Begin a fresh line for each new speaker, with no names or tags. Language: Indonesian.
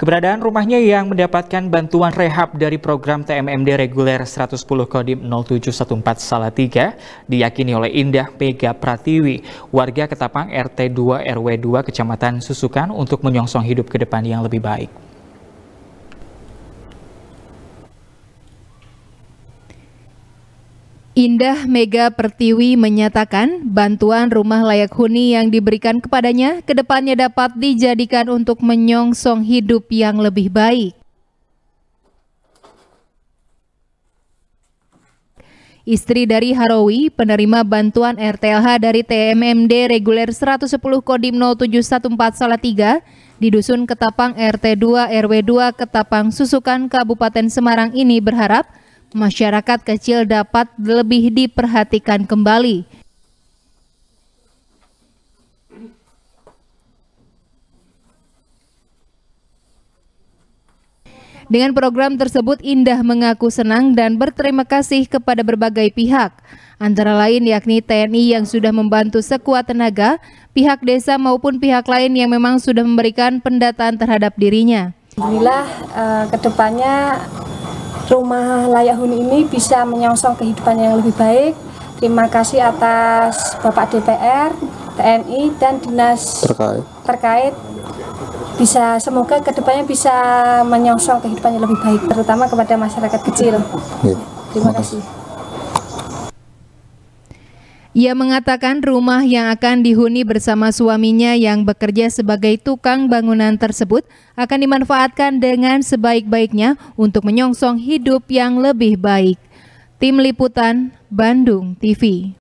Keberadaan rumahnya yang mendapatkan bantuan rehab dari program TMMD reguler 110 Kodim 0714 Salatiga diyakini oleh Indah Mega Pratiwi, warga Ketapang RT 2 RW 2 Kecamatan Susukan untuk menyongsong hidup ke depan yang lebih baik.
Indah Mega Pertiwi menyatakan bantuan rumah layak huni yang diberikan kepadanya kedepannya dapat dijadikan untuk menyongsong hidup yang lebih baik. Istri dari Harowi, penerima bantuan RTLH dari TMMD reguler 110 Kodim 0714 Salatiga di Dusun Ketapang RT2 RW2 Ketapang Susukan Kabupaten Semarang ini berharap masyarakat kecil dapat lebih diperhatikan kembali. Dengan program tersebut, Indah mengaku senang dan berterima kasih kepada berbagai pihak, antara lain yakni TNI yang sudah membantu sekuat tenaga, pihak desa maupun pihak lain yang memang sudah memberikan pendataan terhadap
dirinya. Alhamdulillah, eh, kedepannya rumah layak huni ini bisa menyongsong kehidupan yang lebih baik. Terima kasih atas Bapak DPR, TNI, dan dinas terkait, terkait bisa semoga kedepannya bisa menyongsong kehidupan yang lebih baik, terutama kepada masyarakat kecil. Iya. terima, kasih.
Ia mengatakan rumah yang akan dihuni bersama suaminya yang bekerja sebagai tukang bangunan tersebut akan dimanfaatkan dengan sebaik-baiknya untuk menyongsong hidup yang lebih baik. Tim Liputan Bandung TV